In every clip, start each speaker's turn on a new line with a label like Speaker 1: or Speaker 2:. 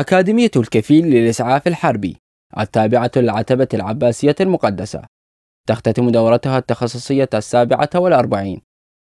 Speaker 1: أكاديمية الكفيل للإسعاف الحربي التابعة للعتبة العباسية المقدسة تختتم دورتها التخصصية السابعة والأربعين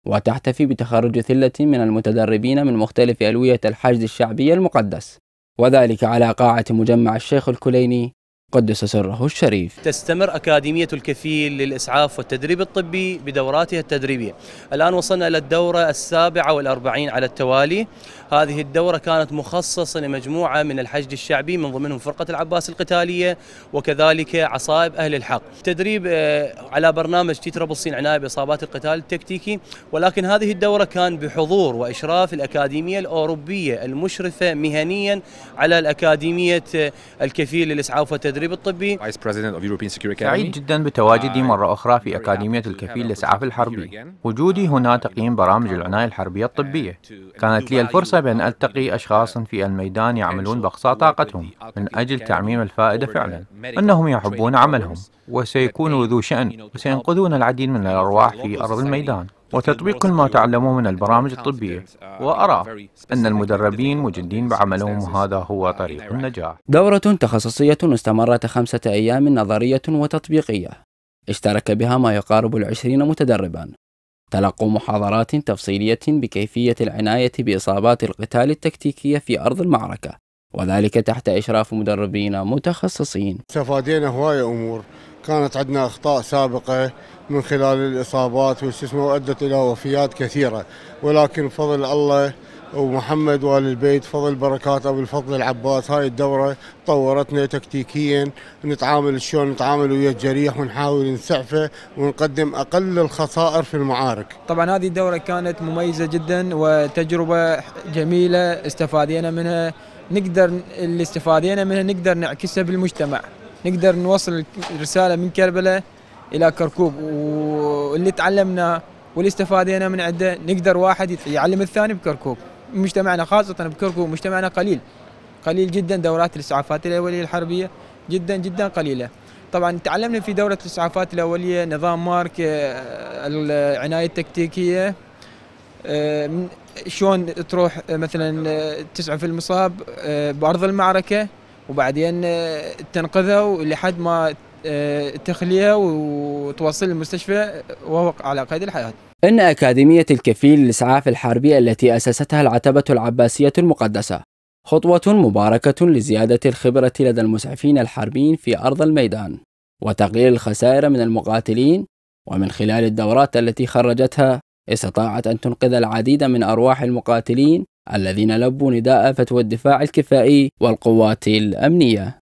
Speaker 1: وتحتفي بتخرج ثلة من المتدربين من مختلف ألوية الحشد الشعبي المقدس وذلك على قاعة مجمع الشيخ الكليني قدس سره الشريف
Speaker 2: تستمر أكاديمية الكفيل للإسعاف والتدريب الطبي بدوراتها التدريبية الآن وصلنا إلى الدورة السابعة والأربعين على التوالي هذه الدورة كانت مخصصة لمجموعة من الحشد الشعبي من ضمنهم فرقة العباس القتالية وكذلك عصائب أهل الحق تدريب آه، على برنامج تيترا بالصين عناية بإصابات القتال التكتيكي ولكن هذه الدورة كان بحضور وإشراف الأكاديمية الأوروبية المشرفة مهنيا على الأكاديمية آه، الكفيل للإسعاف والتدريب التدريب الطبي سعيد جدا
Speaker 3: بتواجدي آه، مرة أخرى في أكاديمية الكفيل للإسعاف الحربي وجودي هنا تقييم برامج العناية الحربية الطبية كانت لي الفرصة بأن ألتقي أشخاص في الميدان يعملون بأقصى طاقتهم من أجل تعميم الفائدة فعلا أنهم يحبون عملهم وسيكونوا ذو شأن وسينقذون العديد من الأرواح في أرض الميدان وتطبيق كل ما تعلموه من البرامج الطبية وأرى أن المدربين مجندين بعملهم وهذا هو طريق النجاح
Speaker 1: دورة تخصصية استمرت خمسة أيام نظرية وتطبيقية اشترك بها ما يقارب العشرين متدربا تلقوا محاضرات تفصيلية بكيفية العناية بإصابات القتال التكتيكية في أرض المعركة وذلك تحت إشراف مدربين متخصصين
Speaker 2: استفادينا هواية أمور كانت عندنا اخطاء سابقه من خلال الاصابات والسسمه وادت الى وفيات كثيره ولكن فضل الله ومحمد وال البيت فضل بركات ابو الفضل العباس هاي الدوره طورتنا تكتيكيا نتعامل شلون نتعامل ويا الجريح ونحاول نسعفه ونقدم اقل الخسائر في المعارك. طبعا هذه الدوره
Speaker 4: كانت مميزه جدا وتجربه جميله استفادينا منها نقدر اللي استفادينا منها نقدر نعكسها بالمجتمع. نقدر نوصل الرساله من كربلاء الى كركوب واللي تعلمنا واللي استفادينا من عنده نقدر واحد يعلم الثاني بكركوب مجتمعنا خاصه بكركوب مجتمعنا قليل قليل جدا دورات الاسعافات الاوليه الحربيه جدا جدا قليله طبعا تعلمنا في دوره الاسعافات الاوليه نظام مارك آه، العنايه التكتيكيه آه، شلون تروح مثلا آه، تسعف المصاب بارض المعركه وبعدين آه، تنقذه لحد ما آه، تخليه وتوصل للمستشفى وهو على قيد الحياة
Speaker 1: إن أكاديمية الكفيل للإسعاف الحربي التي أسستها العتبة العباسية المقدسة خطوة مباركة لزيادة الخبرة لدى المسعفين الحربيين في أرض الميدان وتقليل الخسائر من المقاتلين ومن خلال الدورات التي خرجتها استطاعت أن تنقذ العديد من أرواح المقاتلين الذين لبوا نداء فتوى الدفاع الكفائي
Speaker 2: والقوات الأمنية